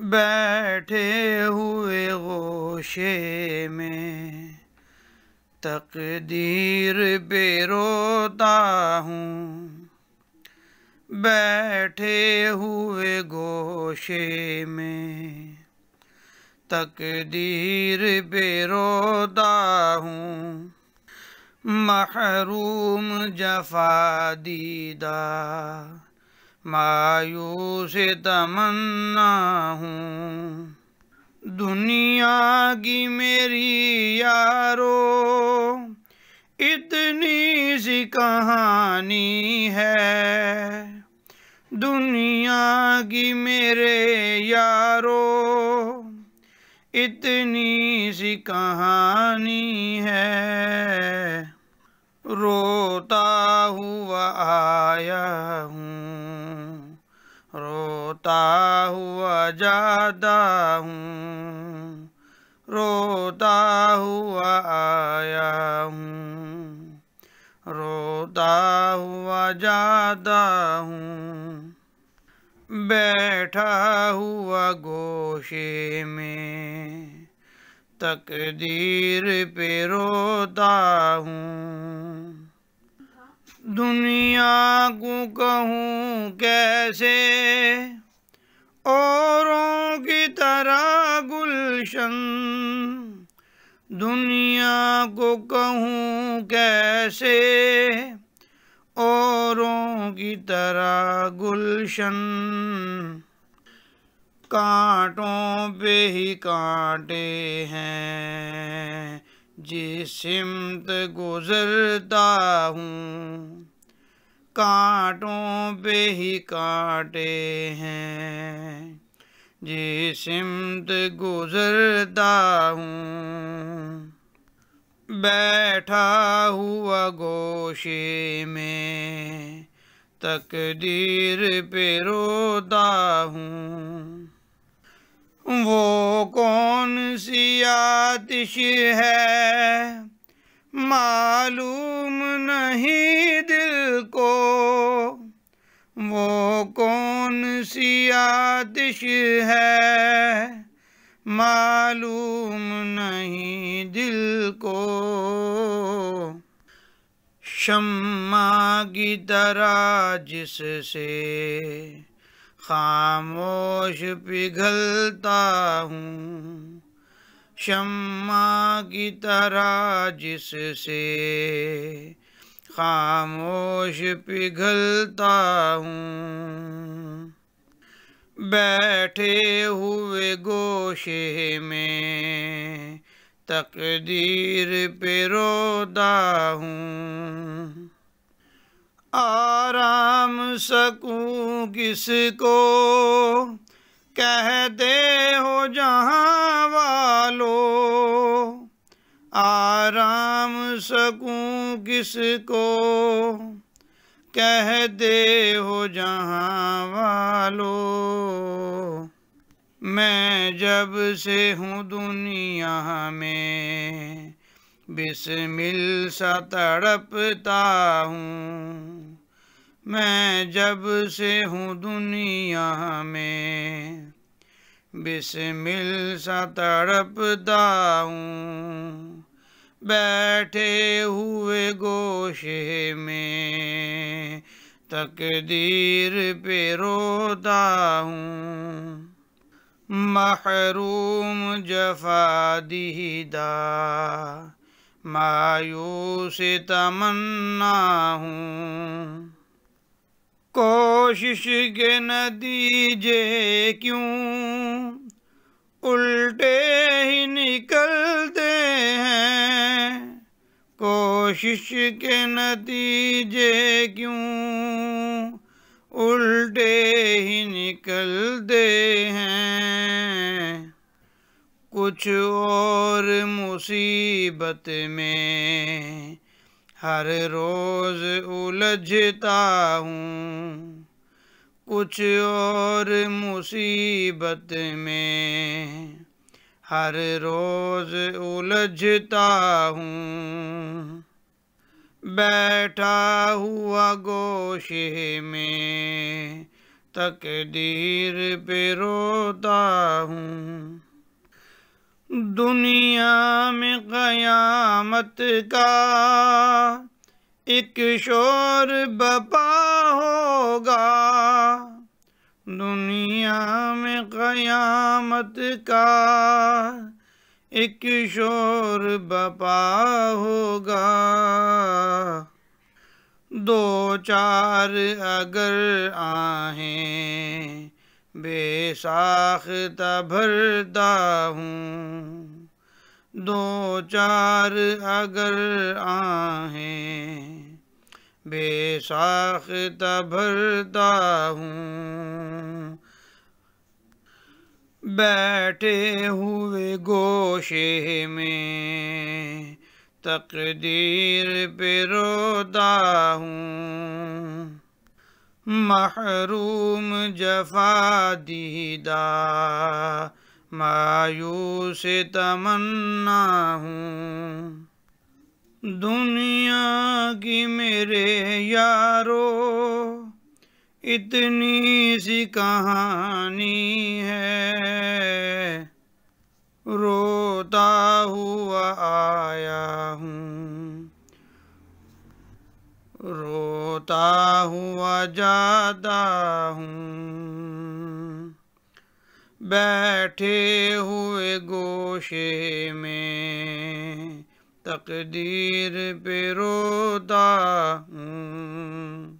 बैठे हुए गोशे में तकदीर बेरोता हूँ बैठे हुए गोशे में तकदीर बेरोता हूँ महरूम जफा दीदा मायू से तमन्ना हूँ दुनिया की मेरी यारो इतनी सी कहानी है दुनिया की मेरे यारो इतनी सी कहानी है रोता हुआ आया हूँ रोता हुआ जाता हूँ रोता हुआ आया हूँ रोता हुआ जाता हूँ बैठा हुआ गोशे में तकदीर पे रोता हूँ दुनिया को कहूँ कैसे औरों की तरह गुलशन दुनिया को कहूँ कैसे औरों की तरह गुलशन कांटों पे ही कांटे हैं जिस सिमत गुजरता हूँ कांटों पे ही काटे हैं जी सिमत गुजरता हूँ बैठा हुआ गोशे में तकदीर पे रोता हूँ वो कौन सी आतिश है मालूम नहीं दिल को वो कौन सी आतिश है मालूम नहीं दिल को शम्मा की तरह जिससे खामोश पिघलता हूँ शम्मा की तरह जिससे खामोश पिघलता हूँ बैठे हुए गोशे में तकदीर पे रोता हूँ आराम सकूँ किसको कह दे हो जहाँ वालो आराम सकूं किसको कह दे हो जहाँ वालो मैं जब से हूँ दुनिया में बिस्मिल सा तड़पता हूँ मैं जब से हूँ दुनिया में बिस्मिल सा तड़पता हूँ बैठे हुए गोशे में तकदीर पे रोता हूँ महरूम जफा दीदा मायूस तमन्ना हूँ कोशिश के न दीजे क्यों उल्टे ही निकलते हैं कोशिश के नतीजे क्यों उल्टे ही निकलते हैं कुछ और मुसीबत में हर रोज उलझता हूँ कुछ और मुसीबत में हर रोज उलझता हूँ बैठा हुआ गोशे में तकदीर पे रोता हूँ दुनिया में क़यामत का एक शोर बपा होगा दुनिया में क़यामत का एक शोर बपा होगा दो चार अगर आहें बेसाखता भरता हूँ दो चार अगर आहे बेसाखता भरता हूँ बैठे हुए गोशे में तकदीर पे रोता हूँ महरूम जफा दीदा मायूस तमन्ना हूँ दुनिया की मेरे यारो इतनी सी कहानी है रोता हुआ होता हुआ जादा हूँ बैठे हुए गोशे में तकदीर पे रोता हूँ